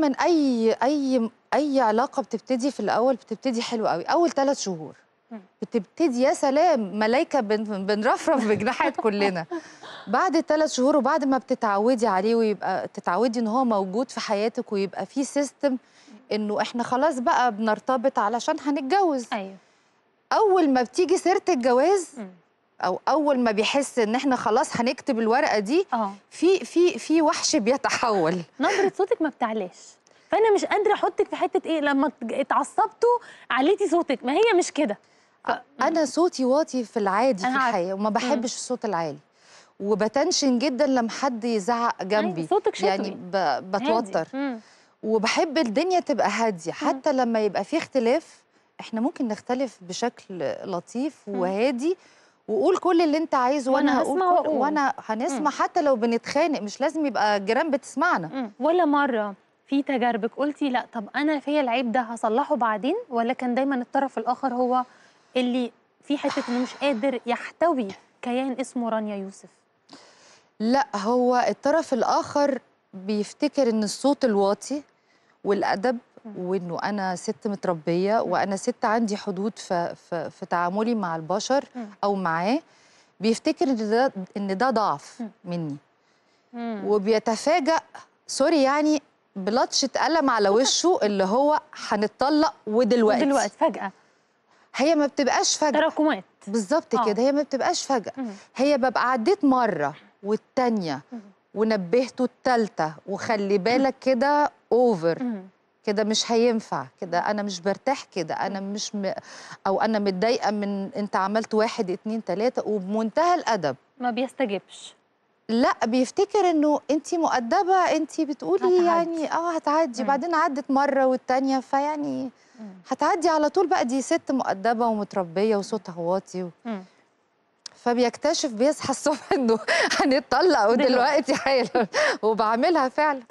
دايما اي اي اي علاقه بتبتدي في الاول بتبتدي حلوه قوي اول ثلاث شهور بتبتدي يا سلام ملايكه بن بنرفرف بجناحات كلنا بعد الثلاث شهور وبعد ما بتتعودي عليه ويبقى تتعودي ان هو موجود في حياتك ويبقى في سيستم انه احنا خلاص بقى بنرتبط علشان هنتجوز ايوه اول ما بتيجي سيره الجواز او اول ما بيحس ان احنا خلاص هنكتب الورقه دي أوه. في في في وحش بيتحول نبره صوتك ما بتعلاش فانا مش قادره احطك في حته ايه لما اتعصبتوا عليتي صوتك ما هي مش كده ف... انا صوتي واطي في العادي في الحقيقه وما بحبش الصوت العالي وبتنشن جدا لما حد يزعق جنبي أيوة، صوتك يعني ب... بتوتر وبحب الدنيا تبقى هاديه حتى لما يبقى في اختلاف احنا ممكن نختلف بشكل لطيف وهادي وقول كل اللي انت عايزه وانا هقول وانا هنسمع مم. حتى لو بنتخانق مش لازم يبقى الجيران بتسمعنا مم. ولا مره في تجاربك قلتي لا طب انا فيا العيب ده هصلحه بعدين ولا كان دايما الطرف الاخر هو اللي في حته انه مش قادر يحتوي كيان اسمه رانيا يوسف لا هو الطرف الاخر بيفتكر ان الصوت الواطي والادب وانه انا ست متربيه وانا ست عندي حدود في, في, في تعاملي مع البشر او معاه بيفتكر ان ده, إن ده ضعف مني وبيتفاجأ سوري يعني بلطشة قلم على وشه اللي هو هنتطلق ودلوقتي دلوقتي فجأة هي ما بتبقاش فجأة تراكمات بالظبط آه. كده هي ما بتبقاش فجأة مم. هي ببقى عديت مرة والتانية مم. ونبهته التالتة وخلي بالك كده اوفر كده مش هينفع كده انا مش برتاح كده انا مش م... او انا متضايقه من انت عملت واحد اتنين تلاته وبمنتهى الادب ما بيستجبش لا بيفتكر انه انت مؤدبه انت بتقولي هتعدي. يعني اه هتعدي مم. بعدين عدت مره والتانيه فيعني هتعدي على طول بقى دي ست مؤدبه ومتربيه وصوتها واطي و... فبيكتشف بيصحى الصبح انه هنتطلق ودلوقتي حالا وبعملها فعلا